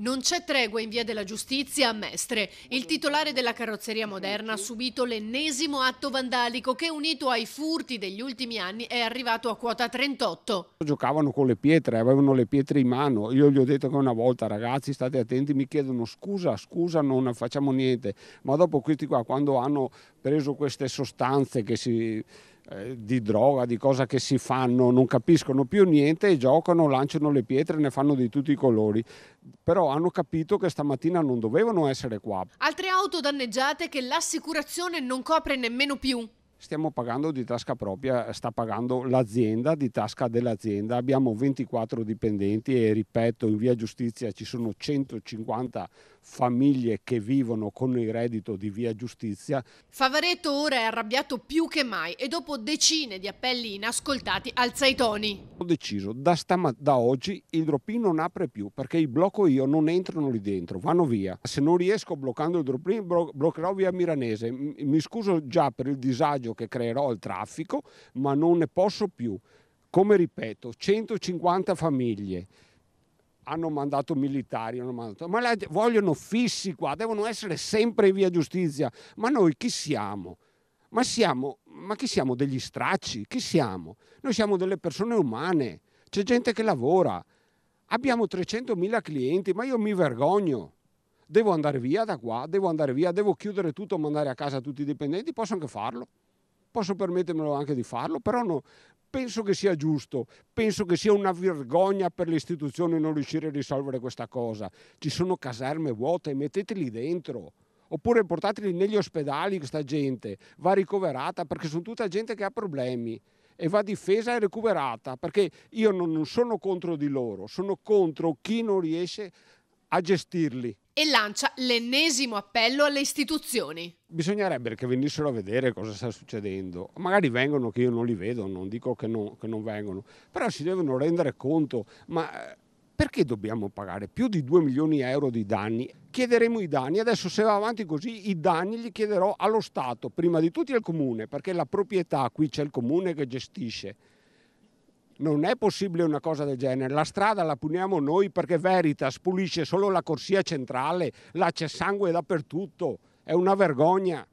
Non c'è tregua in via della giustizia a Mestre. Il titolare della carrozzeria moderna ha subito l'ennesimo atto vandalico che unito ai furti degli ultimi anni è arrivato a quota 38. Giocavano con le pietre, avevano le pietre in mano. Io gli ho detto che una volta ragazzi state attenti, mi chiedono scusa, scusa non facciamo niente. Ma dopo questi qua quando hanno preso queste sostanze che si eh, di droga, di cosa che si fanno, non capiscono più niente e giocano, lanciano le pietre, ne fanno di tutti i colori. Però hanno capito che stamattina non dovevano essere qua. Altre auto danneggiate che l'assicurazione non copre nemmeno più stiamo pagando di tasca propria, sta pagando l'azienda di tasca dell'azienda. Abbiamo 24 dipendenti e ripeto, in via giustizia ci sono 150 famiglie che vivono con il reddito di via giustizia. Favaretto ora è arrabbiato più che mai e dopo decine di appelli inascoltati alza i toni. Ho deciso, da, stama- da oggi il drop-in non apre più perché il blocco io non entrano lì dentro, vanno via. Se non riesco bloccando il drop-in blo- bloccherò via Milanese. M- mi scuso già per il disagio che creerò al traffico, ma non ne posso più. Come ripeto, 150 famiglie, hanno mandato militari, hanno mandato, ma la, vogliono fissi qua, devono essere sempre in via giustizia. Ma noi chi siamo? Ma, siamo? ma chi siamo degli stracci? Chi siamo? Noi siamo delle persone umane, c'è gente che lavora, abbiamo 300.000 clienti, ma io mi vergogno. Devo andare via da qua, devo andare via, devo chiudere tutto, mandare a casa tutti i dipendenti, posso anche farlo posso permettermelo anche di farlo, però no, penso che sia giusto, penso che sia una vergogna per le istituzioni non riuscire a risolvere questa cosa. Ci sono caserme vuote, metteteli dentro. Oppure portateli negli ospedali questa gente, va ricoverata perché sono tutta gente che ha problemi e va difesa e recuperata perché io non sono contro di loro, sono contro chi non riesce a a gestirli. E lancia l'ennesimo appello alle istituzioni. Bisognerebbe che venissero a vedere cosa sta succedendo. Magari vengono che io non li vedo, non dico che, no, che non vengono, però si devono rendere conto. Ma eh, perché dobbiamo pagare più di 2 milioni di euro di danni? Chiederemo i danni, adesso se va avanti così i danni li chiederò allo Stato, prima di tutti al Comune, perché la proprietà qui c'è il Comune che gestisce. Non è possibile una cosa del genere. La strada la puniamo noi perché Veritas pulisce solo la corsia centrale, là c'è sangue dappertutto. È una vergogna.